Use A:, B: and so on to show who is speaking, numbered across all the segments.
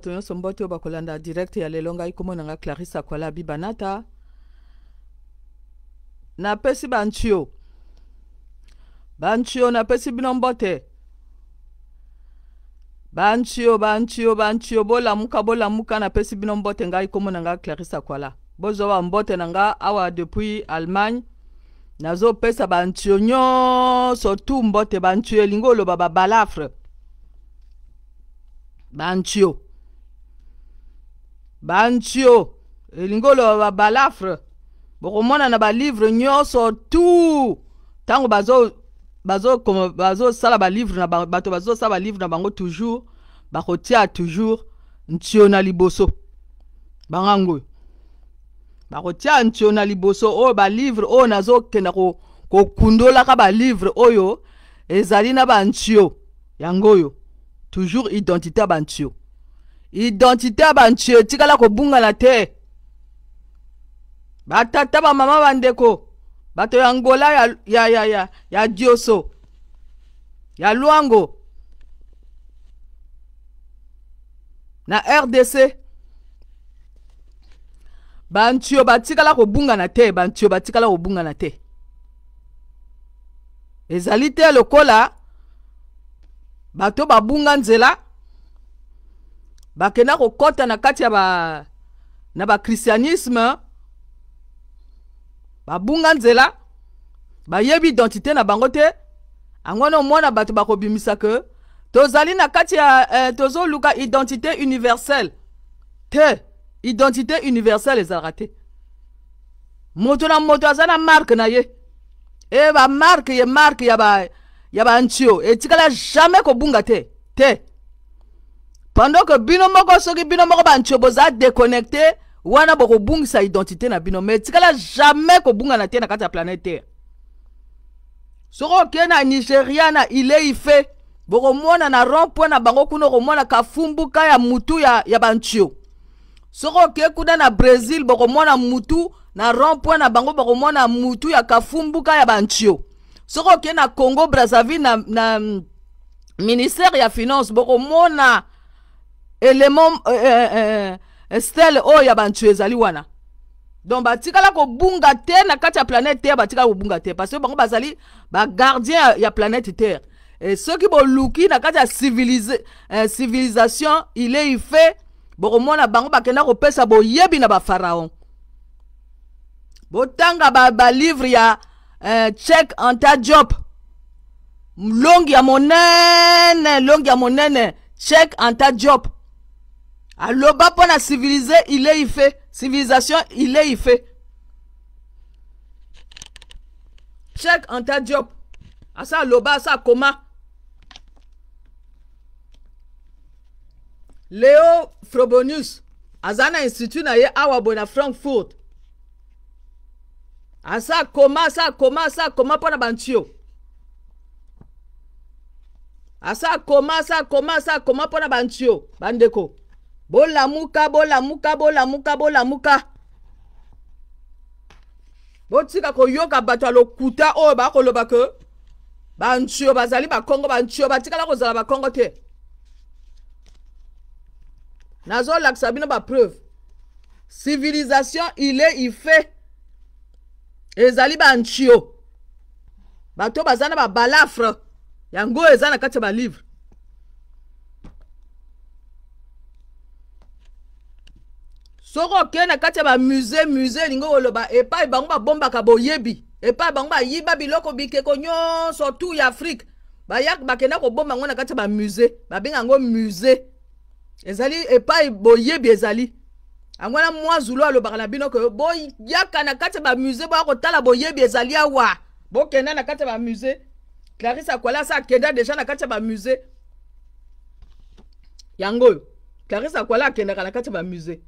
A: to nyonso mbote oyo bakolanda direct ya lelo ngai komona nga clarisse akwala abibanata napesi bantio bantio napesi bino mbote bantio bantio bantio bolamuka bolamuka napesi bino mbote ngai komona nga clarisse akwala bozwa bambote na nga awa depuis allemagne nazopesa bantio nyonso tu mbote bantio elingi oloba babalafre bantio bantio elingi oloba balafre bokomonana balivre nyonso tu ntango bazosala bazo, bazo balivre na bato bazosala balivre na bango toujours bakotia toujours ntio na liboso bangangoyo bakotia ntio na liboso oyo balivre oyo nazokenda kokundolaka ko balivre oyo ezali na bantio yango oyo toujours identité ya bantio identité ya bantu etikala kobungana te batata bamama bandeko bato ya ngola ya, ya, ya, ya, ya dioso ya lwango na rdc bantu yo batikala kobungana te bantu yo batikala kobungana te ezali te lokola bato babunga nzela bakena kokɔta na kati ya ba na Ba bunganzela. Ba yebi identité na bangote, te mwana batuba omona bato ke tozali na kati ya eh, identité universelle te identité universelle ezalaka te moto na moto azana marke na ye e eh, marke ye marke ya ba ya et etikala jamais ko te te pendant ke bino moko soki bino moko bantio boza déconnecté wana bokobungisa identité na bino me etikala jamais kobungana te na kati ya planète terre soki okei na nigeria na ileife bokomona na rond point na bango kuna okomona kafumbuka ya mutu ya, ya bantio soki okei kuna na brésil bokomona mutu na rond point na bango bokomona mutu ya kafumbuka ya bantio soki okei na congo brazaville na, na mm, ministère ya finance bokomona euh, euh, euh, euh stele oh ya bantu ezali wana donc ko ko te na kati planète terre ko bunga te parce que bango bazali bah, gardien ya planète terre Et soki qui na kati ya katia eh, civilisation est, ife fait. bango pesa bo yebina na pharaon botanga tanga ba ya check chek anta job Long ya monene Long ya monene chek anta job aloba loba il est y fait civilisation Check en cheikh anta diop ça l'oba, ça comment? leo Frobonus. Azana zana institut na ye awa bona na frankfurt asa ça, sa, ça, sa, pour pona bantio asa koma, sa, koma, sa, comment pour la bantio bandeko bolamuka bolamuka bolamuka bolamuka botika koyoka bato ya lokuta oyo bakoloba ke bantio bazali bakongo bantio batikala kozala bakongo te nazolakisa bino bapreuve civilisation ile ife ezali bantio bato baza na babalafre yango eza na kati ya balivre soki okee na kati ya bamuse muse elingi koloba epai bango babombaka boyebi epai bango bayiba biloko bikeko nyonso tu ya afrike bayaka bakenda kobomba yango na kati ya bamuse babenga yango muse ezali epai boyebi ezali yango wana mwa zulu alobaka na bino ke boyaka na kati ya bamuse boya kotala boyebi ezali awa bokenda na kati ya bamuse clarisse akwale asa akenda deja na kati ya bamuse yango oyo clarisse akwale akendaka na kati ya bamuse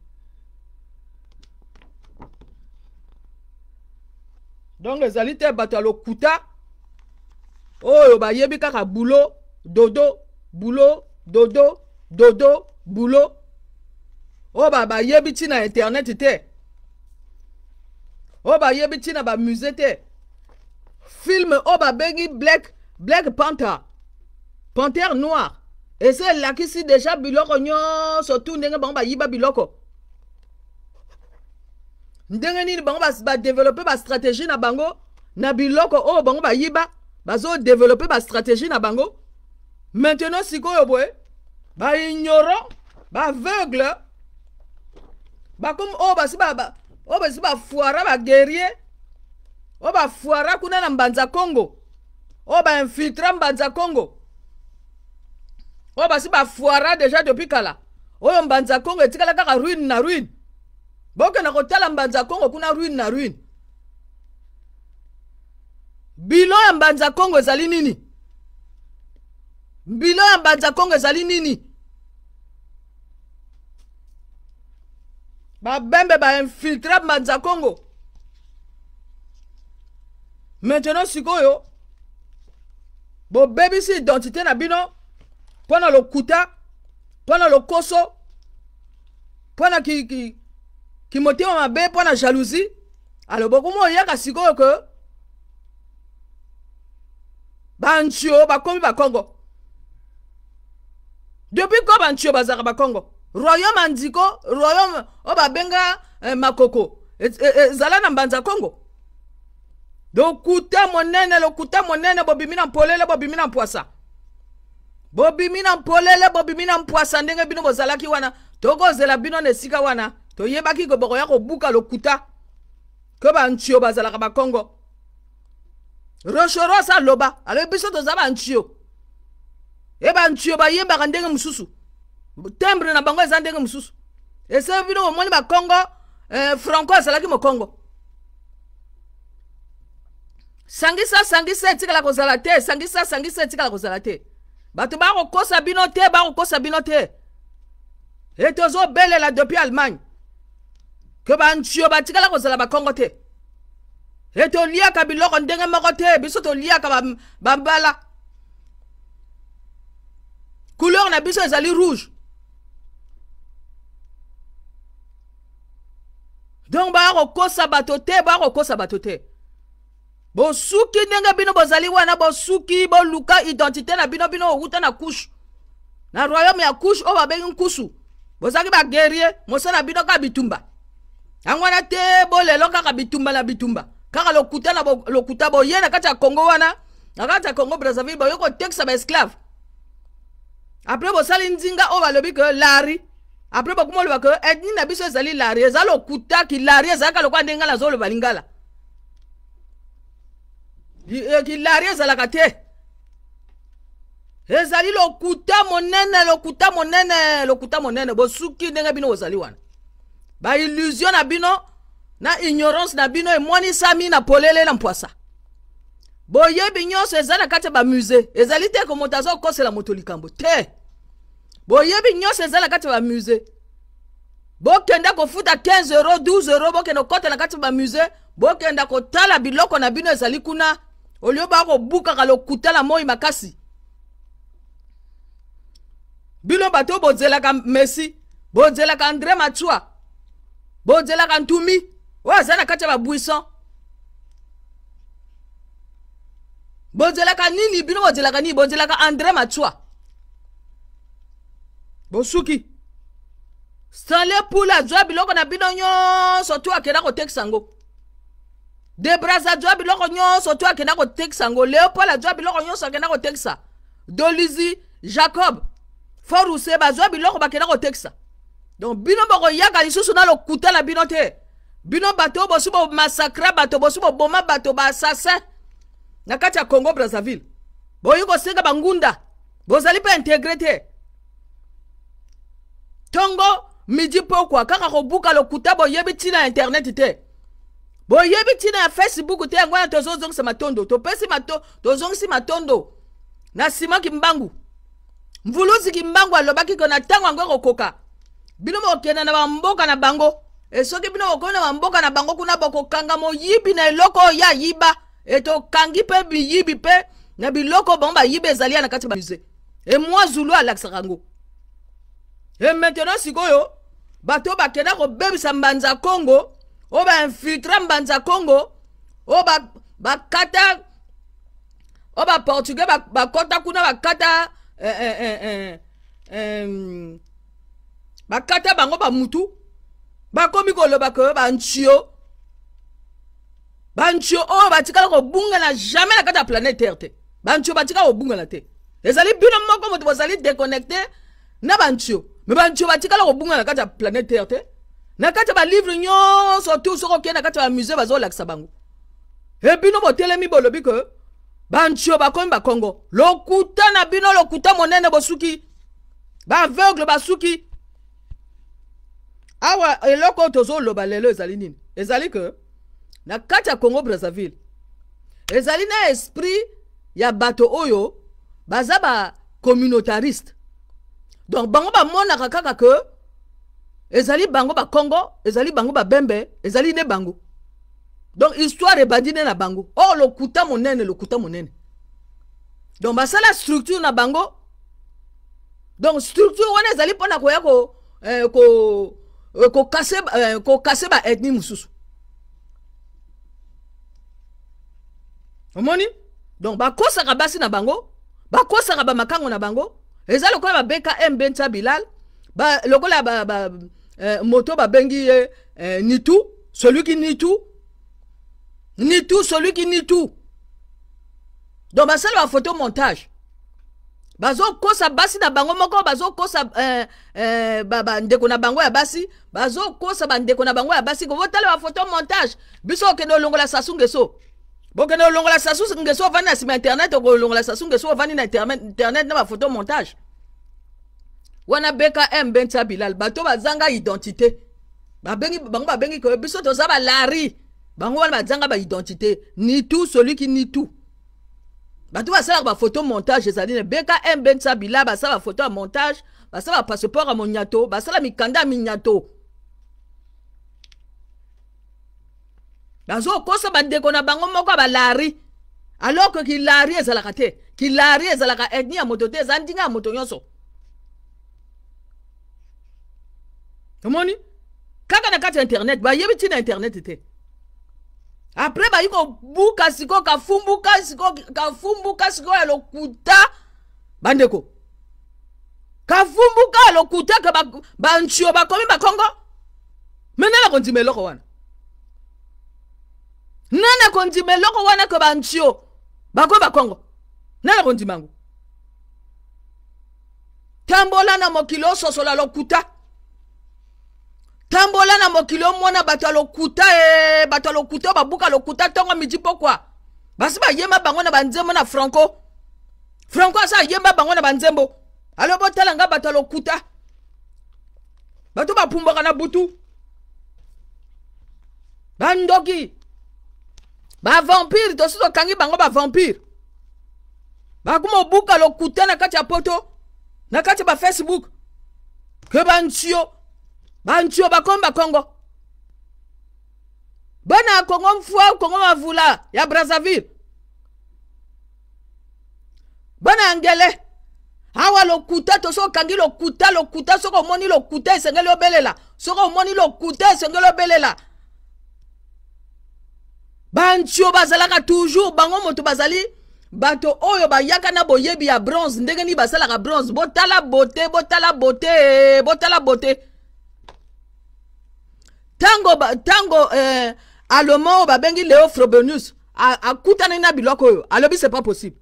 A: donc ezali te bato ya lokuta oyo bayebi kaka bulo dodo bulo dodo dodo bulo oyo bayebi ntina ya internet te oyo bayebi ntina bamuse te filme oyo babengi black black panther pantere noire ese elakisi deja biloko nyonso tu ndenge bango bayiba biloko ndenge nini bango badevelope bastratégie na bango na biloko oyo bango bayiba bazodevelope bastratégie na bango maintenant sikoyo boye baignorant baveugle bakomi oyo basi oyo basi bafoara baguerrier oyo bafoara kuna na mbanza congo oyo bainfiltra mbanza congo oyo basi bafoara déjà depuis kala oyo mbanza congo etikala kaka ruine na ruine bokende kotala mbanza kongo kuna ruine na ruine bilo ya mbanza kongo ezali nini bilo ya mbanza kongo ezali nini babembe bainfiltre mbanza kongo maintenant sikoyo bobebisi identité na bino mpo na lokuta mpo na lokoso mpo na ki, ki, ki motema mabe mpo na jalousie alo bokoma oyaka sikoyo ke bantio bakomi bakongo depuis ko bantio bazalaka bakongo royaume andiko royaume oyo babenga eh, makoko ezala e, e, e na mbanza kongo lokuta monene lokuta monene bobimi na mpolele bobimi na mpwasa bobimi na mpolele bobimi na mpwasa ndenge bino bozalaki wana tokozela bino na esika wana toyebaki ke bokoya kobuka lokuta ke bantio bazalaka bakongo rocheros aloba alobi biso toza bantio ye bantio bayembaka ndenge mosusu tembre na bango eza ndenge mosusu esebi bino bomoni bakongo eh, franco azalaki mokongo sangisa sangisa etikala kozala te sangisa sangisa etikala kozala te bato bakokosa bino te bakokosa bino te e tozobelela depuis allemagne ke bantshio ba tikala kozala bakongo te e toliaka biloko ndenge moko te biso toliaka bambala couleur na biso ezali rouge donc baya kokosa bato te baya kokosa bato te bosuki ndenge bino bozali wana bosuki boluka identité na bino bino outa na kushe na royaume ya kushe oyo babengi nkusu bozalaki bagerie mose na bino kaka bitumba yango wana te bolelo kaka bitumba na bitumba kaka lokuta na lokuta boye na kati ya congo wana na kati ya congo brazaville boye kotekisa baesclave apres bosali nzinga oyo balobi ke lari apres bakoma oloba ke etni na biso ezali lari eza lokutaki lari ezalaka lokola nde ngala azoloba lingala kilari eh, ezalaka te ezali lokuta monene lokuta monene lokuta monene bosuki ndenge bino bozali wana baillusio na bino na ignorance na bino emonisami na polele na mpwasa boyebi nyonso eza na kati ya bamuse ezali te ko moto aza kokosela moto likambo te boyebi nyonso eza na kati ya bamuse bokende kofuta 15 euro 12 euro bokende kokotela kati ya bamuse bokenda kotala biloko na bino ezali kuna olio baa kobukaka lokutala moi makasi bino bato bozelaka messi bozelaka andré matua bozelaka ntumi oyo aza na kati ya babuisson bozelaka nini bino bozelaka nini bozelaka andré matua bosuki stanley poule azwa biloko na bino nyonso to akenda kotekisa yango debras azwa biloko nyonso to akenda kotekisa yango leopold azwa biloko nyonso akenda kotekisa dolizi jacob foruse bazwa biloko bakenda kotekisa donc bino boko yaka lisusu na lokuta na bino te bino bato oyo bosi bomasakre bato bosi boboma bato baassasin na kati ya congo brazzaville boyi kosenga bangunda bozali mpe integre te ntongo midi pokwa kaka kobuka lokuta boyebi ntina ya internet te boyebi ntina ya facebook te yango wana tozozongisa matondo topesi mato tozongisi matondo na simaki mbangu mvuluzi kimbangu alobaki ko na ntango yango ekokoka bino bokokenda na bamboka na bango e soki bino bokomi na bamboka na bango kuna bokokanga moyibi na eloko oyo ya yiba e tokangi mpe biyibi mpe na biloko bango bayibi ezali ya na kati ya bamuse e mwa zulu alakisaka yango e maintenant sikoyo bato oyo bakenda kobebisa mbanza kongo oyo bainfiltre mbanza kongo oyo bakata oyo baportugais bakota kuna bakata eh, eh, eh, eh, eh, bakata bango bamutu bakomi koloba koyo bantio bantio oyo oh, batikala kobungana jamai na kati ya planete terre te bantio batikala kobungana te ezali bino moko moto bozali déconnecte na bantio me bantio batikala kobungana na kati ya planete terre te na kati ya balivre nyonso tu soki okei na kati ya bamusée bazolakisa bango ebino botelemi bolobi koyo bantio bakomi bakongo lokuta na bino lokuta monene bosuki baaveugle basuki awa eloko oyo tozoloba lelo ezali nini ezali ke na kati ya congo brazzaville ezali na esprit ya bato oyo baza bacommunautariste donc bango bamonaka kaka ke ezali bango bakongo ezali bango babembe ezali ne bango donc histoire ebandi nde na bango oyo lokuta monene lokuta monene donc basala structure na bango donc structure wana ezali mpona koya ko, eh, ko Euh, kokase baethnie euh, mosusu omoni donc bakosaka basi na bango bakosaka bamakango na bango eza lokola babeka mbenta bilal ba, lokola ba, ba, eh, moto babengi ye eh, nitu celui qui nitu nitu celui qui nitu donc basala bafoto montage bazokosa basi na bango moko bazokosa eh, eh, ba, bandeko na bango ya basi bazokosa bandeko na bango ya basi kobotala bafoto montage biso okende olongola sasu ngeso bokende olongola sasu ngeso ovandi na nsima internet okolongola sasu ngeso ovandi na internet na bafoto montage wana bkm bentia bilal bato bazanga identité babengi bango babengi koyo biso toza balari bango wana bazanga baidentité ni tout celui qui ni tout bato basalaka bafoto montage ezali na bkm bentisa bila basala bafoto ya montage basala bapasseport ya monyato basala mikanda ya minyato bazokosa bandeko na bango moko ya balari alors ke kilari ezalaka te kilari ezalaka etni ya moto te eza ndinga ya moto nyonso omoni kaka na kati ya internet bayebi ntina internet te apres bayi kobuka sikoyo kafumbuka sikoyo kafumbuka sikoyo ya lokuta bandeko kafumbuka ya lokuta ke bantio bakomi bakongo me nani akondima eloko wana nani akondima eloko wana ke bantio bakomi bakongo nani akondima yango tambola na mokili ososola lokuta tambola na mokili omona bato ya lokuta e bato ya lokuta oyo babuka lokuta ntongo midi pokwa basi bayemba bango na banzembo na franco franco asa ayemba bango na banzembo alo botala nga bato ya lokuta bato bapumbwaka na butu bandoki bavampire tosi tokangi bango bavampire bakuma obuka lokuta na kati ya poto na kati ya bafacebook ke bantio bantu yo bakomi bakongo bana ya kongo mfua kongo mavula ya brazzaville bana ya ngele awa lokuta to soki okangi lokuta lokuta soki omoni lokuta esengeli obelela soki omoni lokuta esengeli obelela bantu oyo bazalaka toujours bango moto bazali bato oyo bayaka na boyebi ya bronze ndenge nini basalaka bronze botala bote botala bote botala bote, botala bote. ntango ntango eh, aloma oyo babengi leo frobenius akutani na biloko oyo alobi c'est pas possible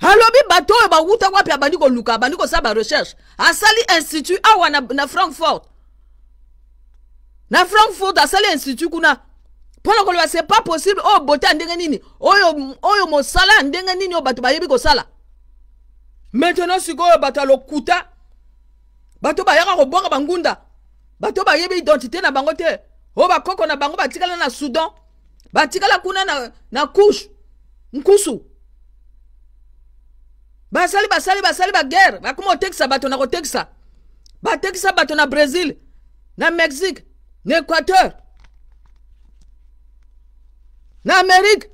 A: alobi bato oyo bawutaka wapi abandi koluka abandi kosala barecherche asali institut awa na, na frankfort na frankfort asali institut kuna mpona koloba c'est pas possible oyo oh, bote ya ndenge nini oyo, oyo mosala ya ndenge nini oyo bato bayebi kosala maintenant sikoyo bato alokuta bato bayaka kobwaka bangunda bato bayebi identité na bango te oyo oh, bakoko na bango batikala na soudan batikala kuna na, na kushe nkusu basali basali basali bagere bakoma kotekisa bato na kotekisa batekisa bato na brésil na mexique na équateur na amérique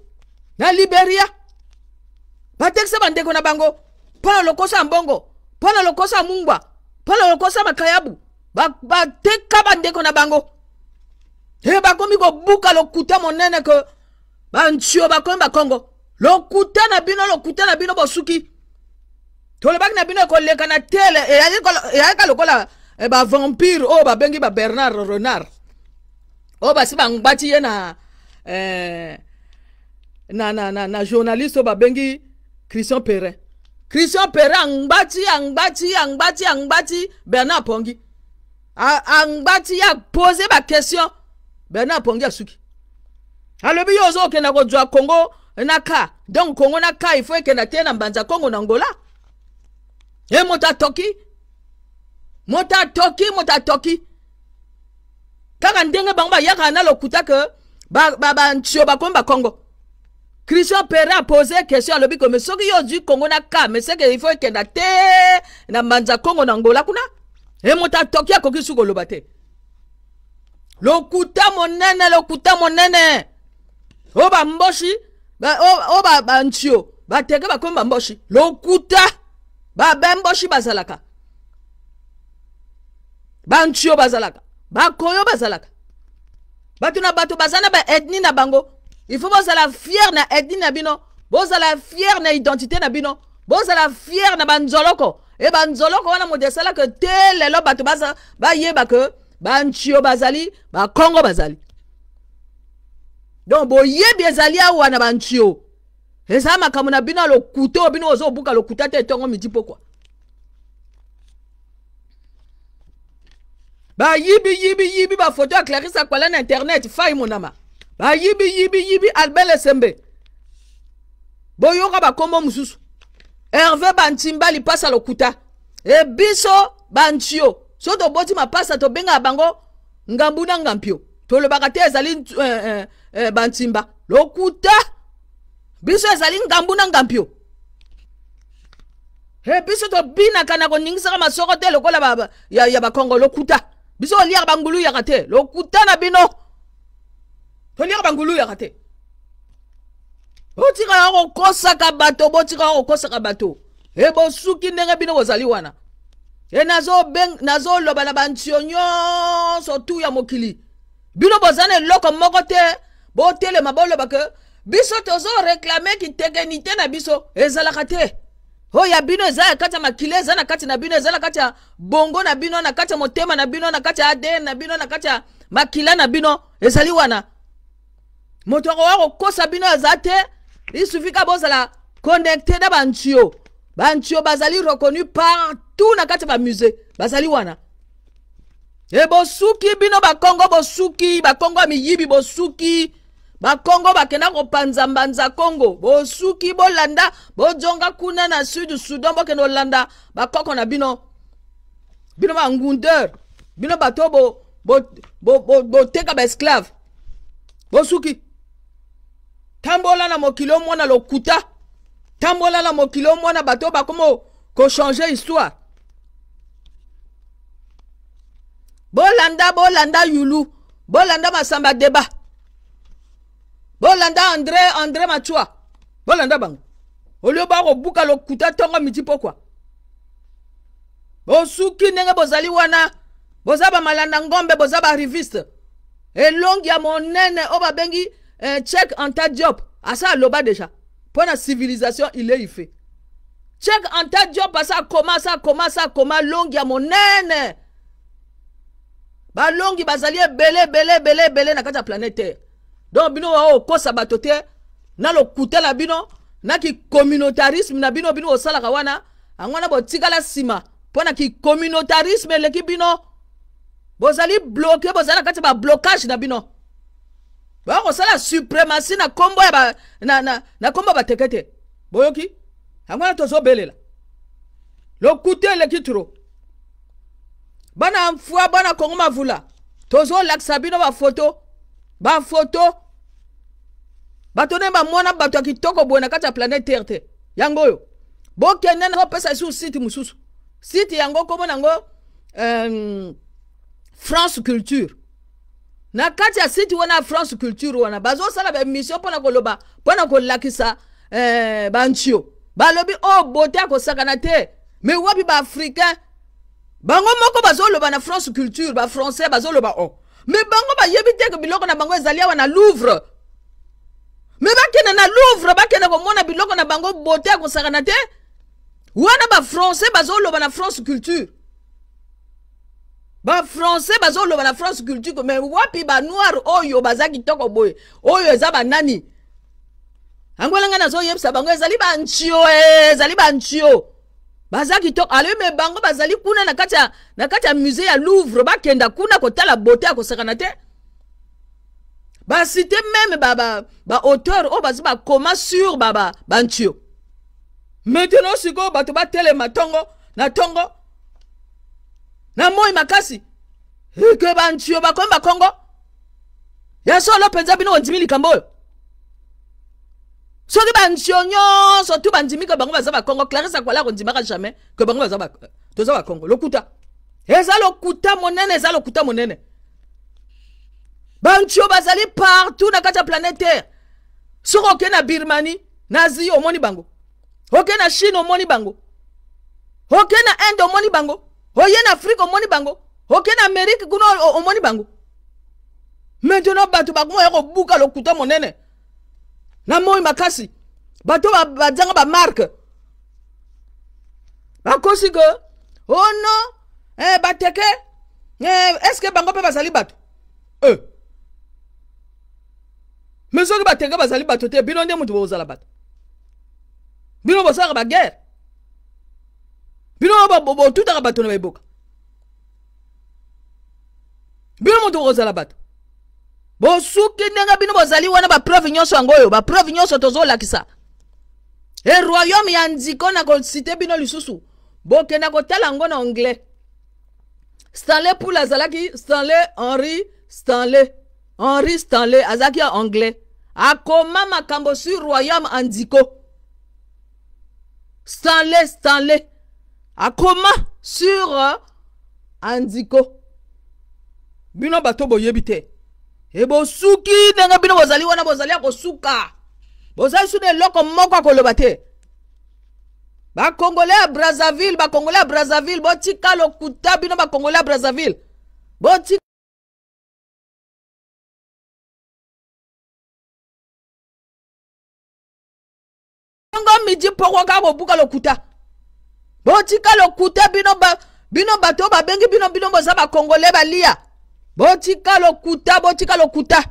A: na libéria batekisa bandeko na bango mpo na lokoso ya mbongo mpo na lokoso ya mungwa mpo na lokoso ya makayabu bateka bandeko na bango e bakomi kobuka lokuta monene ke bantio bakomi bakongo lokuta na bino lokuta na bino bosuki tolobaki na bino ekoleka na tele eyalika lokola e, bavampire oyo babengi babernard renard oyo basi bangbati ye na eh, na, na, na, na journaliste oyo babengi christian perrin christian perrin angbati angbati angbati angbati bernard pongi angbati ya pose bakestion bena Bernard suki alobi yo ozo okenda kongo na ka donc kongo na ka ifo ekenda te na mbanza kongo na angola e Toki, Toki? Toki. Toki Mota Toki. kaka ndenge bango bayaka na lokuta ke ba bakomi Congo. christian pere pose question alobi ke me soki yo ozwi kongo na ka me seke ifo ekenda kenate na mbanza kongo na Angola, kuna ye eh, moto atoki akoki su koloba te lokuta monene lokuta monene oyo bamboshi oyo bantio bateke bakomi bamboshi lokuta babemboshi bazalaka bantio bazalaka bakoyo bazalaka bato na bato baza na baethnie na bango il faut bozala fiere na ethnie na bino bozala fiere na identité na bino bozala fiere na banzoloko e eh, banzoloko wana moto esalaka te lelo bato bayeba ke bantio bazali bakongo bazali donc boyebi ezali awa na bantio ezala makambo na bino ya lokuta oyo bino ozobuka lokuta te etongo midi pokwa bayibi yibi yibi bafoto ya clarisse akwala na internet fai monama bayibi yibi yibi albert lesembe boyoka bakombo mosusu herve banti mbali mpasa lokuta e biso bantio so toboti mapasa tobengaka bango ngambu na ngampio tolobaka te ezali eh, eh, eh, bantimba lokuta biso ezali ngambu na ngampio e biso tobinaka na koningisaka masoro te lokola ba, ya, ya bakongo lokuta biso oliaka banguluyaka te lokuta na bino toliaka banguluyaka te botikala kokosaka bato botikala kokosaka bato e bosuki ndenge bino bozali wana e nazoloba na bantio nyonso tu ya mokili bino boza na eloko moko te botelema boloba ke biso tozoreklame kitekenite na biso ezalaka te oyo ya bino eza na kati ya makili eza na kati na bino eza na kati ya bongo na bino na kati ya motema na bino na kati ya adn na bino na kati ya makila na bino ezali wana moto akoka kokosa bino aza te il suffit ka bozala connecté na bantio bantio bazali reconnu partout na kati ya bamusée bazali wana e bosuki bino bakongo bosuki bakongo ya miyibi bosuki bakongo bakenda kopanzambanza kongo bosuki bolanda bojonga kuna na sud sudan bokende kolanda bakoko na bino bino bangundeur bino bato boteka bo, bo, bo, bo baesclave bosuki tambola na mokili omona lokuta tambola na mokili omona bato bakoma kochange histoire bolanda bolanda yulu bolanda masamba deba bolanda andré andré matua bolanda bango olio bakobuka lokuta ntongo miti pokwa bosuki ndenge bozali wana boza bamalanda ngombe boza bariviste elongi ya monene oyo babengi eh, check anta diop asa ah, aloba deja mpo na civilisation ile ife check anta diop asa akoma asa akoma asa akoma longi ya monene balongi bazali ebele ebele ebele ebele na kati ya planete terre donc bino wa okosa bato te na lokuta na bino na kicommunautarisme na bino bino bosalaka wana yango wana botikala nsima mpo na kicommunautarisme eleki bino bozali bloke bozali na kati ya bablocage na bino bakosala supremasi na nkombo ya ba, na, na, na nkombo ya bateke te boyoki yango wana tozobelela lokute eleki tro bana mfua bana kongo mavula tozolakisa bino bafoto bafoto bato nde bamona bato ya kitoko boye na kati ya planete terre te yango oyo bokende na kopesa bisu site mosusu site yango komona yango um, euh, france culture na kati ya site wana france culture wana bazosala bemission mpona koloba mpona kolakisa eh, banchio balobi o oh, bote akosakana te me wapi baafricain bango moko bazoloba na france culture bafrançais bazoloba o oh. me bango bayebi teke biloko na bango ezali awa na louvre me bakende na louvre bakende komona biloko na bango bote akosakana te wana bafrançais bazoloba na france culture bafrançais bazoloba na france culture me wapi banoire oyo baza kitoko boye oyo eza banani yango elanga nazoyebisa bango ezali bantio eh, ezali bantio baza kitoko aleme bango bazali kuna na kati ya, na kati ya musée ya louvre bakenda kuna kotala bote ya kosakana te basite meme baauteur ba, ba oyo bazwi bakoma sur bantio ba, ba maintenant sikoyo bato batelema tongo na tongo na moi makasi eh, ke bantio bakomi bakongo ya solo mpenza bino kondimi likambo oyo soki bantio nyonso tu bandimi ke bango baza bakongo clarisse akwala akondimaka jamais ke bango toza bakongo lokuta eza lokuta monene eza lokuta monene bantio bazali partout na kati ya planete terre soki okei na birmanie na asie omoni bango okei na chine omoni bango okei na inde omoni bango oye na afrike omoni bango oke na amerike kuna omoni bango maintenant bato bakoma ya kobuka lokuta monene na moi makasi bato badianga bamarke bakosi ke o oh no eh, bateke eh, estce bango mpe bazali bato eh. me soki bateke bazali bato te bino nde motu bozala bato bino bosalaka bagere bino botutaka bato na baeboka bino moto okozala bato bosuki ndenge bino bozali wana bapreuve nyonso yango oyo bapreuve nyonso tozolakisa e royaume ya ndiko na kosite bino lisusu bokenda kotala yango na anglais stanley poul azalaki stanley henri stanley henri stanley azalaki ya anglais akoma makambo sur royaume andiko stanley stanley akoma sur euh, andiko bino bato boyebi te ebosuki ndenge bino bozali wana bozali ya kosuka bozali suna eloko moko akoloba te bakongole ya brazaville bakongole ya brazaville botika lokuta bino bakongole ya brazaville botika ngo midi pokwa kaka kobuka lokuta botika lokute bino ba, bino bato oyo babengi bino bino boza bakongole balia botika lokuta botika lokuta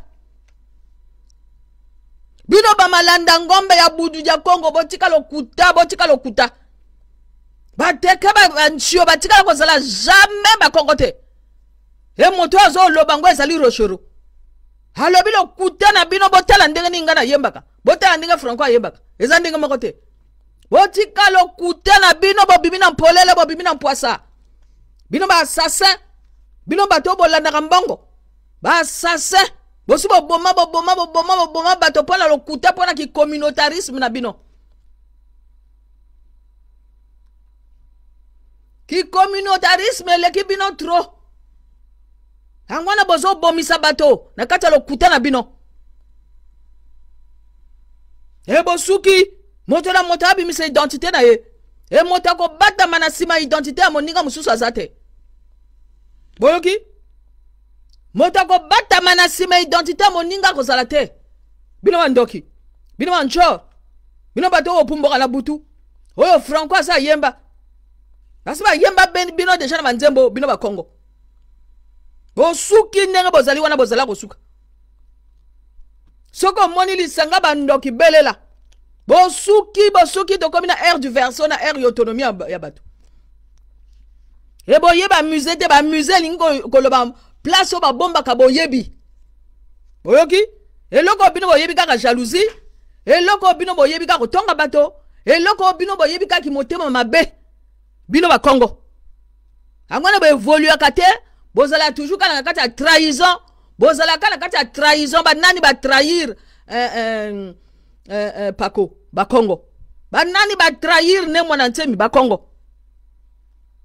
A: bino bamalanda ngombe ya budu ya kongo botika lokuta botika lokuta bateke bantio batikala kozala jamai bakongo te ye moto oyo azoloba ngo ezali rochero alobi lokuta na bino botala ndenge nini ngai nayembaka botala ndenge franco ayembaka eza ndenge moko te botikala okute na bino bobimi na mpolele bobimi na mpwasa bino baassassin bino bato oyo bolandaka mbongo baassassin bosi boboma boboma boboma boboma bato mpo na lokute mpo na kikommunautarisme na bino kikommunautarisme eleki bino tro yango wana bozobomisa bato na kati ya lokuta na bino e bosuki moto na moto abimisa identité na ye e moto akobatama na nsima identité ya moninga mosusu aza te boyoki moto akobatama na nsima identité ya moninga akozala te bino bandoki bino banjor bino bato oyo opumboka na butu oyo franco aza ayemba kasi bayemba bino deja na banzembo bino bakongo bosuki ndenge bozali wana bozala kosuka soki omoni lisanga bandoki belela bosuki bosuki to komina air du verso na air autonomie ya bato e boye musée ba musée lingo koloba place bomba babombaka boyebi boyoki eloko eh, bino boyebi kaka jalousie eloko eh, bino boyebi kaka tonga bato eloko eh, bino boyebi kaka motema mabe bino Angona yango wana à te bozala toujours kana na trahison bozala kaka la trahison à trahison ba trahir euh euh eh, eh, pako bakongo banani batrahir nde mwana ntiemi bakongo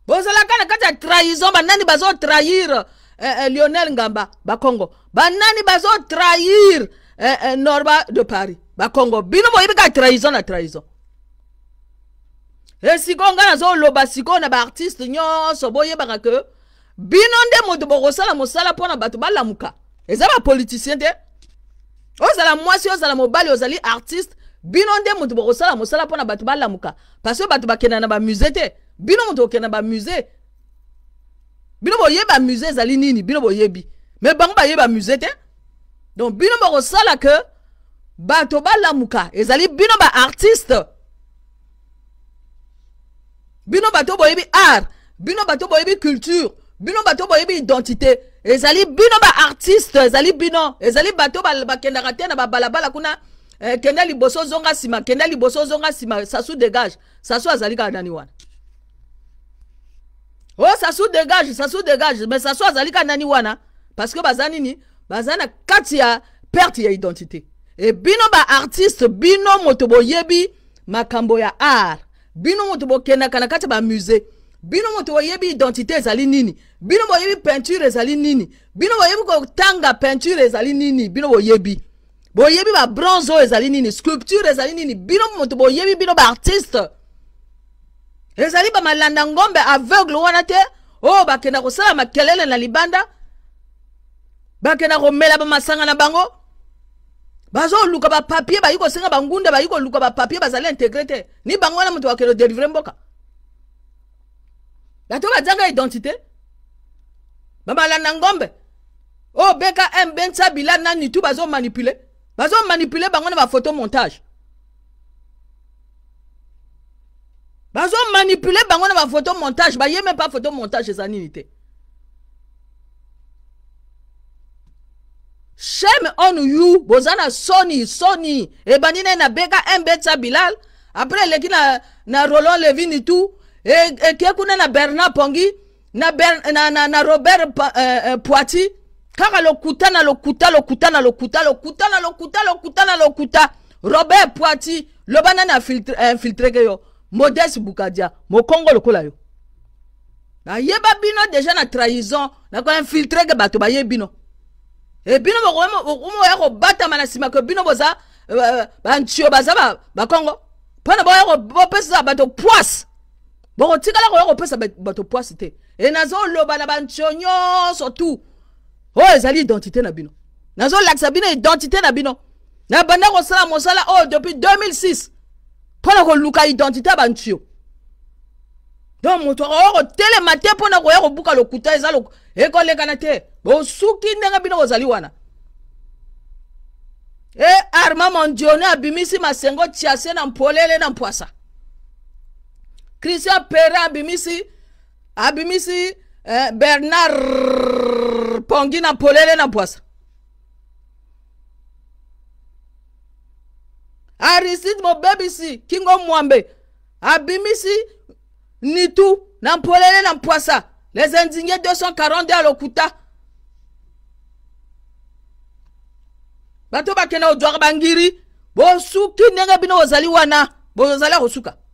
A: bozalaka na kati ya trahison banani bazotrahir eh, eh, lionel ngamba bakongo banani bazotrahir eh, eh, norba de paris bakongo bino boyebika trahison na trahison esikoyo eh, ngai nazoloba sikoyo na baartiste nyonso boyebaka ke bino nde moto bokosala mosala mpo na bato balamuka eza bapoliticien te ozala mwasi ozala mobali ozali artiste binonde de moto bokosala mosala pona bato balamuka parce que bakendaka na bamuse te bino moto ba musée bino boyebi mais ezali nini bino boyebi me bango bayebi amuse te donc bino bokosala ke bato balamuka ezali bino baartiste bino bato boyebi art bino bato bi culture bino bato boyebi identité ezali bino artiste, ezali bino ezali bato bakenda te na balabala kuna eh, kuna liboso sima sima, bosso liboso sima, nsima sasu dégage, sasu azali ka nani wana oh, sasu dégage, sasu dégage, mais sasu azali Naniwana, nani wana parce que baza nini katia perte ya identité Et binoba artiste, bino moto boyebi makambo ya art bino moto bokendaka kati ba bino moto oyebi identité ezali nini bino boyebi peinture ezali nini bino boyebi kotanga peinture ezali nini bino boyebi boyebi babronze oyo ezali nini sculpture ezali nini bino moto boyebi bino baartiste ezali bamalanda ngombe aveugle wana te oyo oh, bakenda kosala makelele na libanda bakenda komela bamasanga na bango bazoluka bapapie bayi kosenga bangunda bayi koluka bapapie bazali integre te ni bango wana moto bakenda odelivre mboka bato batiaka identité babalanda ngombe Oh bkm tout nani manipule. Bazo manipule bango na photo montage manipule bango na photo montage yé même pas photo montage et nini shame on you bozana Sony, Sony. soni na bkm mbenza bilal le le na, na roland vini tout kuna eh, eh, na bernard pongi na, Ber, euh, euh, na, na, na robert pa, eh, eh, poiti kaka lokuta na lokuta lokuta na lokuta lokuta na lokuta lokuta na lokuta robert poiti loba nani infiltré eh, yo modeste bukadia mokongo lokola yo nayeba bino deja na trahison na nakola infiltreke bato baye bino e bino bata kobatama na nsima ke bino boza euh, bantio baza ya mpona bo pesa bato poise bokotikala koya kopesa bato pwasi te e nazoloba na bantio nyonso tu oyo oh, ezali identité na bino nazolakisa bino identité na bino nabanda kosala mosala oyo oh, depuis 2006 mpona koluka identité ya bantio donc moto akoya kotelema te mpona koya kobuka lokuta eza ekolekana te bosuki ndenge bino kozali wana e eh, arma mondione abimisi masengo tiase na mpolele na mpwasa christian pere abimisi abimisi eh, bernard pongi na polele na bwasa aristide mobebisi kingo mwambe abimisi nitu na mpolele na mpwasa les indignés 242 ya lokuta bato bakende kozwaka bangiri bosuki ndenge bino bozali wana bozali kosuka